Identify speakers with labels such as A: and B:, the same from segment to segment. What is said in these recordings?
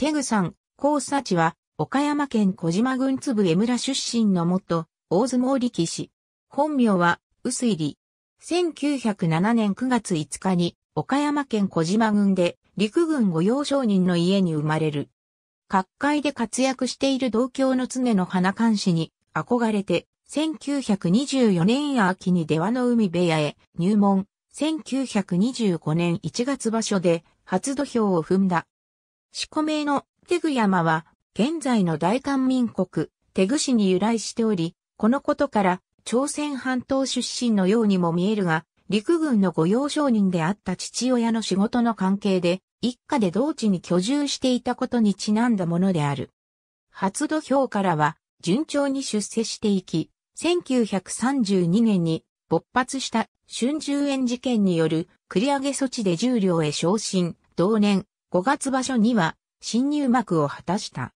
A: テグさん、コーサチは、岡山県小島郡粒江村出身の元、大相撲力士。本名は、薄入り。1907年9月5日に、岡山県小島郡で、陸軍御用商人の家に生まれる。各界で活躍している同郷の常の花監視に、憧れて、1924年秋に出羽の海部屋へ入門。1925年1月場所で初土俵を踏んだ。四個名のテグ山は、現在の大韓民国、テグ市に由来しており、このことから、朝鮮半島出身のようにも見えるが、陸軍の御用商人であった父親の仕事の関係で、一家で同地に居住していたことにちなんだものである。初土俵からは、順調に出世していき、1932年に勃発した春秋円事件による繰り上げ措置で重量へ昇進、同年、5月場所には新入幕を果たした。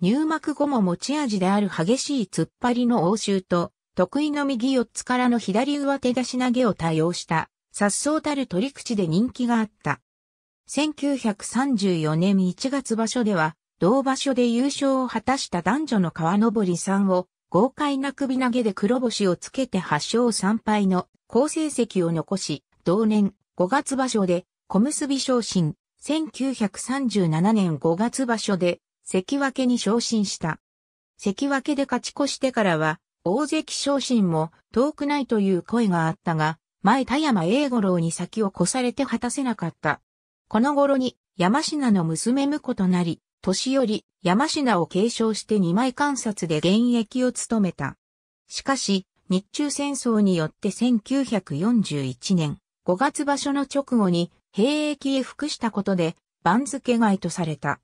A: 入幕後も持ち味である激しい突っ張りの応酬と、得意の右四つからの左上手出し投げを多用した、殺走たる取り口で人気があった。1934年1月場所では、同場所で優勝を果たした男女の川登さんを、豪快な首投げで黒星をつけて8勝3敗の好成績を残し、同年5月場所で小結昇進、1937年5月場所で関脇に昇進した。関脇で勝ち越してからは、大関昇進も遠くないという声があったが、前田山英五郎に先を越されて果たせなかった。この頃に山品の娘婿となり、年寄り山品を継承して二枚観察で現役を務めた。しかし、日中戦争によって1941年5月場所の直後に兵役へ服したことで番付外とされた。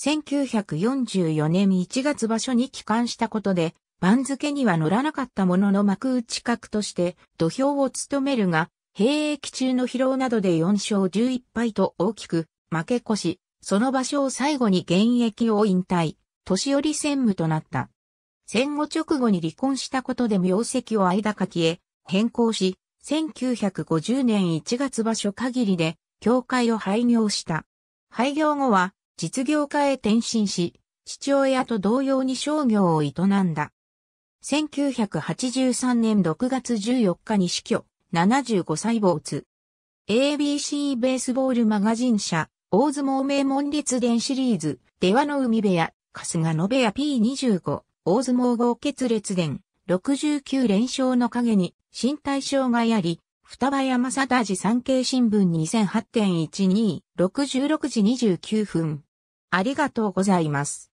A: 1944年1月場所に帰還したことで番付には乗らなかったものの幕内閣として土俵を務めるが、兵役中の疲労などで4勝11敗と大きく負け越し、その場所を最後に現役を引退、年寄り専務となった。戦後直後に離婚したことで名跡を間書きへ変更し、1950年1月場所限りで、協会を廃業した。廃業後は、実業家へ転身し、父親と同様に商業を営んだ。1983年6月14日に死去、75歳没。ABC ベースボールマガジン社、大相撲名門列伝シリーズ、出羽の海部屋、春日野部屋 P25、大相撲豪傑列伝、69連勝の陰に身体障害あり、双葉山貞寺産経新聞2008.12、66時29分。ありがとうございます。